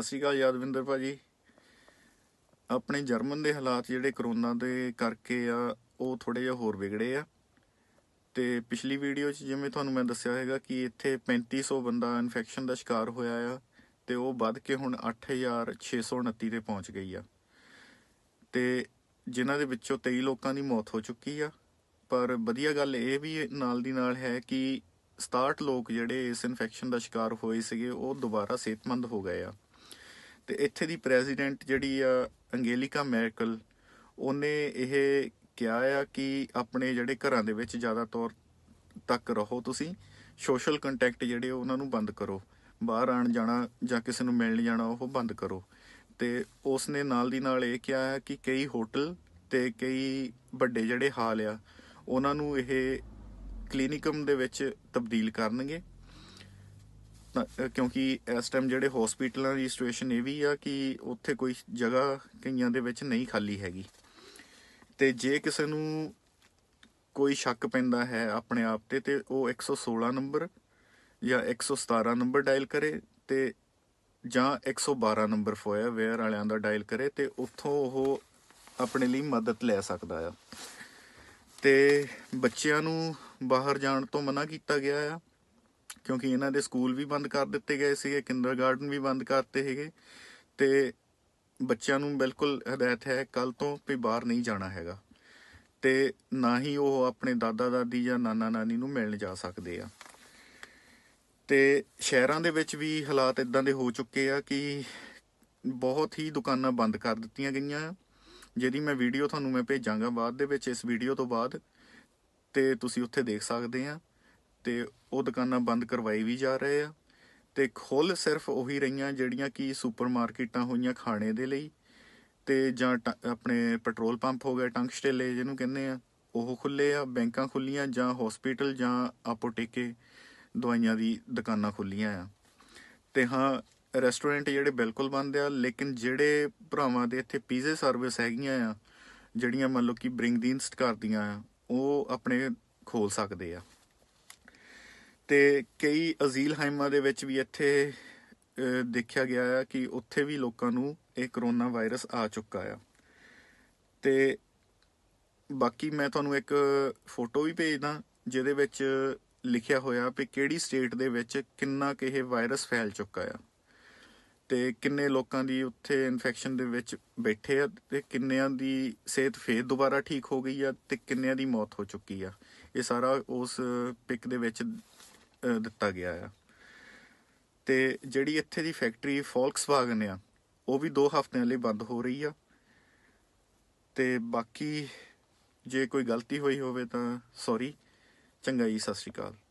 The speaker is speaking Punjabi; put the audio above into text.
ਸਤਿ ਸ਼੍ਰੀ ਅਕਾਲ ਯਾਦਵਿੰਦਰ ਭਾਜੀ ਆਪਣੇ ਜਰਮਨ ਦੇ ਹਾਲਾਤ ਜਿਹੜੇ ਕਰੋਨਾ ਦੇ ਕਰਕੇ ਆ ਉਹ ਥੋੜੇ ਜਿਹਾ ਹੋਰ ਵਿਗੜੇ ਆ ਤੇ ਪਿਛਲੀ ਵੀਡੀਓ 'ਚ ਜਿਵੇਂ ਤੁਹਾਨੂੰ ਮੈਂ ਦੱਸਿਆ ਹੋਵੇਗਾ ਕਿ ਇੱਥੇ 3500 ਬੰਦਾ ਇਨਫੈਕਸ਼ਨ ਦਾ ਸ਼ਿਕਾਰ ਹੋਇਆ ਆ ਤੇ ਉਹ ਵੱਧ ਕੇ ਹੁਣ 8629 ਤੇ ਪਹੁੰਚ ਗਈ ਆ ਤੇ ਜਿਨ੍ਹਾਂ ਦੇ ਵਿੱਚੋਂ 23 ਲੋਕਾਂ ਦੀ ਮੌਤ ਹੋ ਚੁੱਕੀ ਆ ਪਰ ਵਧੀਆ ਗੱਲ ਇਹ ਵੀ ਨਾਲ ਦੀ ਨਾਲ ਹੈ ਕਿ 67 ਲੋਕ ਜਿਹੜੇ ਇਸ ਇਨਫੈਕਸ਼ਨ ਦਾ ਸ਼ਿਕਾਰ ਹੋਏ ਸੀਗੇ ਉਹ ਦੁਬਾਰਾ ਸਿਹਤਮੰਦ ਹੋ ਗਏ ਆ ਤੇ ਇੱਥੇ ਦੀ ਪ੍ਰੈਜ਼ੀਡੈਂਟ ਜਿਹੜੀ ਆ ਅੰਗੇਲਿਕਾ ਮੈਰਕਲ ਉਹਨੇ ਇਹ ਕਿਹਾ ਆ ਕਿ ਆਪਣੇ ਜਿਹੜੇ ਘਰਾਂ ਦੇ ਵਿੱਚ ਜ਼ਿਆਦਾ ਤੌਰ ਤੱਕ ਰਹੋ ਤੁਸੀਂ ਸੋਸ਼ਲ ਕੰਟੈਕਟ ਜਿਹੜੇ ਉਹਨਾਂ ਨੂੰ ਬੰਦ ਕਰੋ ਬਾਹਰ ਆਣ ਜਾਣਾ ਜਾਂ ਕਿਸੇ ਨੂੰ ਮਿਲਣ ਜਾਣਾ ਉਹ ਬੰਦ ਕਰੋ ਤੇ ਉਸ ਨੇ ਨਾਲ ਦੀ ਨਾਲ ਇਹ ਕਿਹਾ ਹੈ ਕਿ ਕਈ ਹੋਟਲ ਤੇ ਕਈ ਵੱਡੇ ਜਿਹੜੇ ਹਾਲ ਆ ਉਹਨਾਂ ਨੂੰ ਇਹ ਕਲੀਨਿਕਮ ਦੇ ਵਿੱਚ ਤਬਦੀਲ ਕਰਨਗੇ ਕਿਉਂਕਿ ਇਸ ਟਾਈਮ ਜਿਹੜੇ ਹਸਪੀਟਲਾਂ ਦੀ ਸਿਚੁਏਸ਼ਨ ਇਹ ਵੀ ਆ ਕਿ ਉੱਥੇ ਕੋਈ ਜਗ੍ਹਾ ਕਈਆਂ ਦੇ ਵਿੱਚ ਨਹੀਂ ਖਾਲੀ ਹੈਗੀ ਤੇ ਜੇ ਕਿਸੇ ਨੂੰ ਕੋਈ ਸ਼ੱਕ ਪੈਂਦਾ ਹੈ ਆਪਣੇ ਆਪ ਤੇ ਤੇ ਉਹ 116 ਨੰਬਰ ਜਾਂ 117 ਨੰਬਰ ਡਾਇਲ ਕਰੇ ਤੇ ਜਾਂ 112 ਨੰਬਰ ਫੋਇਆ ਵੇਅਰ ਵਾਲਿਆਂ ਦਾ ਡਾਇਲ ਕਰੇ ਤੇ ਉੱਥੋਂ ਉਹ ਆਪਣੇ ਲਈ ਮਦਦ ਲੈ ਸਕਦਾ ਆ ਤੇ ਬੱਚਿਆਂ ਨੂੰ ਬਾਹਰ ਜਾਣ ਤੋਂ ਮਨਾ ਕੀਤਾ ਗਿਆ ਆ ਕਿਉਂਕਿ ਇਹਨਾਂ ਦੇ ਸਕੂਲ ਵੀ ਬੰਦ ਕਰ ਦਿੱਤੇ ਗਏ ਸੀਗੇ ਕਿੰਡਰਗਾਰਟਨ ਵੀ ਬੰਦ ਕਰਤੇ ਹੈਗੇ ਤੇ ਬੱਚਿਆਂ ਨੂੰ ਬਿਲਕੁਲ ਹਦਾਇਤ ਹੈ ਕੱਲ ਤੋਂ ਵੀ ਬਾਹਰ ਨਹੀਂ ਜਾਣਾ ਹੈਗਾ ਤੇ ਨਾ ਹੀ ਉਹ ਆਪਣੇ ਦਾਦਾ ਦਾਦੀ ਜਾਂ ਨਾਨਾ ਨਾਨੀ ਨੂੰ ਮਿਲਣ ਜਾ ਸਕਦੇ ਆ ਤੇ ਸ਼ਹਿਰਾਂ ਦੇ ਵਿੱਚ ਵੀ ਹਾਲਾਤ ਇਦਾਂ ਦੇ ਹੋ ਚੁੱਕੇ ਆ ਕਿ ਬਹੁਤ ਹੀ ਦੁਕਾਨਾਂ ਬੰਦ ਕਰ ਦਿੱਤੀਆਂ ਗਈਆਂ ਜਿਹਦੀ ਮੈਂ ਵੀਡੀਓ ਤੁਹਾਨੂੰ ਮੈਂ ਭੇਜਾਂਗਾ ਬਾਅਦ ਦੇ ਵਿੱਚ ਇਸ ਵੀਡੀਓ ਤੋਂ ਬਾਅਦ ਤੇ ਤੁਸੀਂ ਉੱਥੇ ਦੇਖ ਸਕਦੇ ਆ ਤੇ ਉਹ ਦੁਕਾਨਾਂ ਬੰਦ ਕਰਵਾਈ ਵੀ ਜਾ ਰਹੇ ਆ ਤੇ ਖੁੱਲ ਸਿਰਫ ਉਹੀ ਰਹੀਆਂ ਜਿਹੜੀਆਂ ਕਿ ਸੁਪਰਮਾਰਕਟਾਂ ਹੋਈਆਂ ਖਾਣੇ ਦੇ ਲਈ ਤੇ ਜਾਂ ਆਪਣੇ ਪੈਟਰੋਲ ਪੰਪ ਹੋ ਗਏ ਟੈਂਕ ਸਟੇਲੇ ਜਿਹਨੂੰ ਕਹਿੰਦੇ ਆ ਉਹ ਖੁੱਲੇ ਆ ਬੈਂਕਾਂ ਖੁੱਲੀਆਂ ਜਾਂ ਹਸਪੀਟਲ ਜਾਂ ਆਪੋਟੇਕੇ ਦਵਾਈਆਂ ਦੀ ਦੁਕਾਨਾਂ ਖੁੱਲੀਆਂ ਆ ਤੇ ਹਾਂ ਰੈਸਟੋਰੈਂਟ ਜਿਹੜੇ ਬਿਲਕੁਲ ਬੰਦ ਆ ਲੇਕਿਨ ਜਿਹੜੇ ਭਰਾਵਾਂ ਦੇ ਇੱਥੇ ਪੀਜ਼ੇ ਸਰਵਿਸ ਹੈਗੀਆਂ ਆ ਜਿਹੜੀਆਂ ਮੰਨ ਲਓ ਕਿ ਬ੍ਰਿੰਗ ਬ੍ਰਿੰਗਦੀਨਸਟ ਕਰਦੀਆਂ ਆ ਉਹ ਆਪਣੇ ਖੋਲ ਸਕਦੇ ਆ ਤੇ ਕਈ ਹਾਈਮਾ ਦੇ ਵਿੱਚ ਵੀ ਇੱਥੇ ਦੇਖਿਆ ਗਿਆ ਹੈ ਕਿ ਉੱਥੇ ਵੀ ਲੋਕਾਂ ਨੂੰ ਇਹ ਕਰੋਨਾ ਵਾਇਰਸ ਆ ਚੁੱਕਾ ਆ ਤੇ ਬਾਕੀ ਮੈਂ ਤੁਹਾਨੂੰ ਇੱਕ ਫੋਟੋ ਵੀ ਭੇਜਦਾ ਜਿਹਦੇ ਵਿੱਚ ਲਿਖਿਆ ਹੋਇਆ ਕਿ ਕਿਹੜੀ ਸਟੇਟ ਦੇ ਵਿੱਚ ਕਿੰਨਾ ਕਿ ਇਹ ਵਾਇਰਸ ਫੈਲ ਚੁੱਕਾ ਆ ਤੇ ਕਿੰਨੇ ਲੋਕਾਂ ਦੀ ਉੱਥੇ ਇਨਫੈਕਸ਼ਨ ਦੇ ਵਿੱਚ ਬੈਠੇ ਆ ਤੇ ਕਿੰਨਿਆਂ ਦੀ ਸਿਹਤ ਫੇਰ ਦੁਬਾਰਾ ਠੀਕ ਹੋ ਗਈ ਆ ਤੇ ਕਿੰਨਿਆਂ ਦੀ ਮੌਤ ਹੋ ਚੁੱਕੀ ਆ ਇਹ ਸਾਰਾ ਉਸ ਪਿਕ ਦੇ ਵਿੱਚ ਦਿੱਤਾ ਗਿਆ ਆ ਤੇ ਜਿਹੜੀ ਇੱਥੇ ਦੀ ਫੈਕਟਰੀ ਫੋਲਕਸਵਾਗਨ ਆ ਉਹ ਵੀ 2 ਹਫ਼ਤਿਆਂ ਲਈ ਬੰਦ ਹੋ ਰਹੀ ਆ ਤੇ ਬਾਕੀ ਜੇ ਕੋਈ ਗਲਤੀ ਹੋਈ ਹੋਵੇ ਤਾਂ ਸੌਰੀ ਚੰਗਾਈ ਸਤਿ ਸ਼੍ਰੀ ਅਕਾਲ